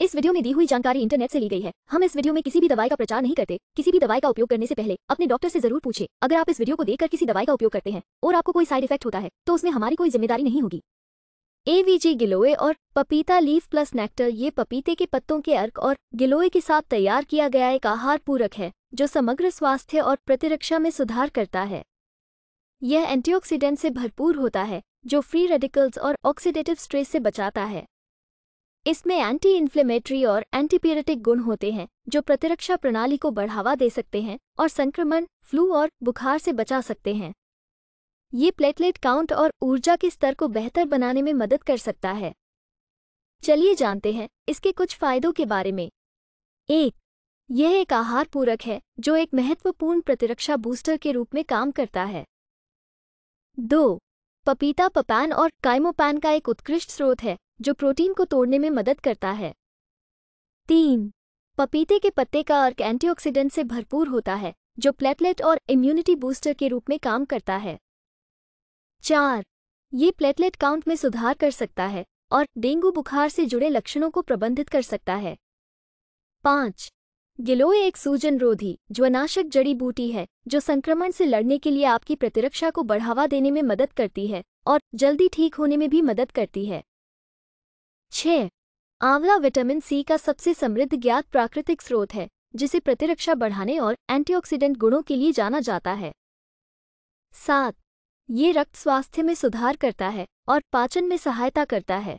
इस वीडियो में दी हुई जानकारी इंटरनेट से ली गई है हम इस वीडियो में किसी भी दवाई का प्रचार नहीं करते किसी भी दवाई का उपयोग करने से पहले अपने डॉक्टर से जरूर पूछे अगर आप इस वीडियो को देखकर किसी दवाई का उपयोग करते हैं और आपको कोई साइड इफेक्ट होता है तो उसमें हमारी कोई जिम्मेदारी नहीं होगी एवीजी गिलोए और पपीता लीफ प्लस नेक्टर ये पपीते के पत्तों के अर्क और गिलोए के साथ तैयार किया गया एक आहार पूरक है जो समग्र स्वास्थ्य और प्रतिरक्षा में सुधार करता है यह एंटीऑक्सीडेंट से भरपूर होता है जो फ्री रेडिकल्स और ऑक्सीडेटिव स्ट्रेस से बचाता है इसमें एंटी इन्फ्लेमेटरी और एंटीपीरेटिक गुण होते हैं जो प्रतिरक्षा प्रणाली को बढ़ावा दे सकते हैं और संक्रमण फ्लू और बुखार से बचा सकते हैं ये प्लेटलेट काउंट और ऊर्जा के स्तर को बेहतर बनाने में मदद कर सकता है चलिए जानते हैं इसके कुछ फायदों के बारे में एक यह एक आहार पूरक है जो एक महत्वपूर्ण प्रतिरक्षा बूस्टर के रूप में काम करता है दो पपीता पपैन और काइमोपैन का एक उत्कृष्ट स्रोत है जो प्रोटीन को तोड़ने में मदद करता है तीन पपीते के पत्ते का अर्क एंटीऑक्सीडेंट से भरपूर होता है जो प्लेटलेट और इम्यूनिटी बूस्टर के रूप में काम करता है चार ये प्लेटलेट काउंट में सुधार कर सकता है और डेंगू बुखार से जुड़े लक्षणों को प्रबंधित कर सकता है पाँच गिलोय एक सूजन रोधी ज्वनाशक जड़ी बूटी है जो संक्रमण से लड़ने के लिए आपकी प्रतिरक्षा को बढ़ावा देने में मदद करती है और जल्दी ठीक होने में भी मदद करती है छ आंवला विटामिन सी का सबसे समृद्ध ज्ञात प्राकृतिक स्रोत है जिसे प्रतिरक्षा बढ़ाने और एंटीऑक्सीडेंट गुणों के लिए जाना जाता है सात ये रक्त स्वास्थ्य में सुधार करता है और पाचन में सहायता करता है